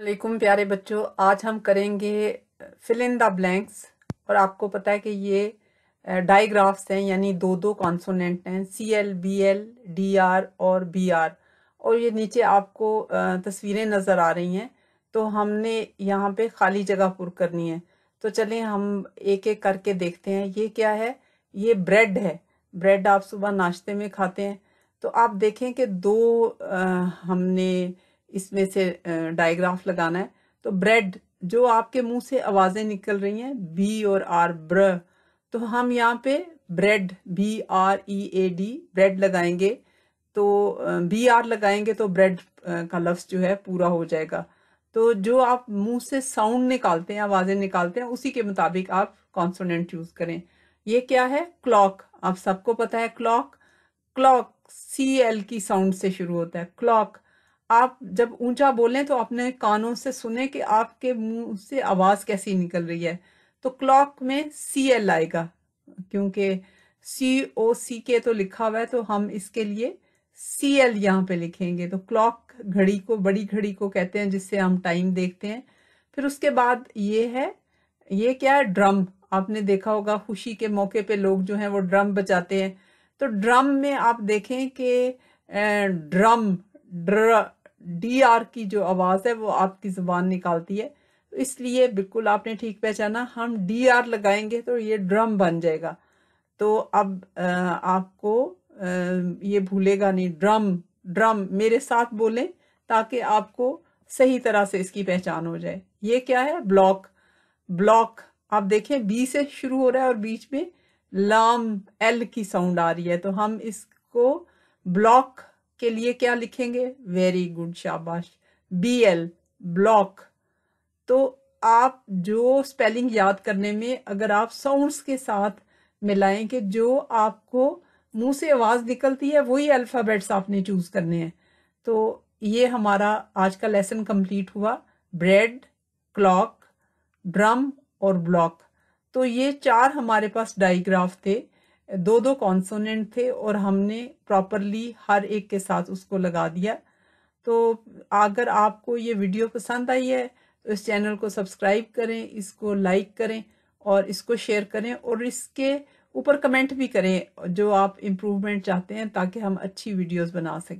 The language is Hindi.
वालेकुम प्यारे बच्चों आज हम करेंगे फिल इन द ब्लैंक्स और आपको पता है कि ये डाइग्राफ्स हैं यानी दो दो कॉन्सोनेंट हैं C L B L D R और बी आर और ये नीचे आपको तस्वीरें नज़र आ रही हैं तो हमने यहाँ पे खाली जगह पुर करनी है तो चलें हम एक एक करके देखते हैं ये क्या है ये ब्रेड है ब्रेड आप सुबह नाश्ते में खाते हैं तो आप देखें कि दो आ, हमने इसमें से डायग्राफ लगाना है तो ब्रेड जो आपके मुंह से आवाजें निकल रही हैं बी और आर ब्र तो हम यहाँ पे bread B R E A D bread लगाएंगे तो बी आर लगाएंगे तो ब्रेड का लफ्ज जो है पूरा हो जाएगा तो जो आप मुंह से साउंड निकालते हैं आवाजें निकालते हैं उसी के मुताबिक आप कॉन्सोनेंट यूज करें ये क्या है क्लॉक आप सबको पता है क्लॉक क्लॉक सी एल की साउंड से शुरू होता है क्लॉक आप जब ऊंचा बोलें तो अपने कानों से सुने कि आपके मुंह से आवाज कैसी निकल रही है तो क्लॉक में सी एल आएगा क्योंकि सी ओ सी के तो लिखा हुआ है तो हम इसके लिए सी एल यहाँ पे लिखेंगे तो क्लॉक घड़ी को बड़ी घड़ी को कहते हैं जिससे हम टाइम देखते हैं फिर उसके बाद ये है ये क्या है ड्रम आपने देखा होगा खुशी के मौके पे लोग जो हैं वो ड्रम बचाते हैं तो ड्रम में आप देखें कि ड्रम ड्र डी आर की जो आवाज़ है वो आपकी ज़ुबान निकालती है तो इसलिए बिल्कुल आपने ठीक पहचाना हम डी आर लगाएंगे तो ये ड्रम बन जाएगा तो अब आपको ये भूलेगा नहीं ड्रम ड्रम मेरे साथ बोलें ताकि आपको सही तरह से इसकी पहचान हो जाए ये क्या है ब्लॉक ब्लॉक आप देखें बी से शुरू हो रहा है और बीच में लाम एल की साउंड आ रही है तो हम इसको ब्लॉक के लिए क्या लिखेंगे वेरी गुड शाबाश बी एल ब्लॉक तो आप जो स्पेलिंग याद करने में अगर आप साउंड्स के साथ मिलाएं कि जो आपको मुंह से आवाज़ निकलती है वही अल्फ़ाबेट्स आपने चूज़ करने हैं तो ये हमारा आज का लेसन कंप्लीट हुआ ब्रेड क्लॉक ड्रम और ब्लॉक तो ये चार हमारे पास डाइग्राफ थे दो दो कॉन्सोनेंट थे और हमने प्रॉपरली हर एक के साथ उसको लगा दिया तो अगर आपको ये वीडियो पसंद आई है तो इस चैनल को सब्सक्राइब करें इसको लाइक करें और इसको शेयर करें और इसके ऊपर कमेंट भी करें जो आप इम्प्रूवमेंट चाहते हैं ताकि हम अच्छी वीडियोस बना सकें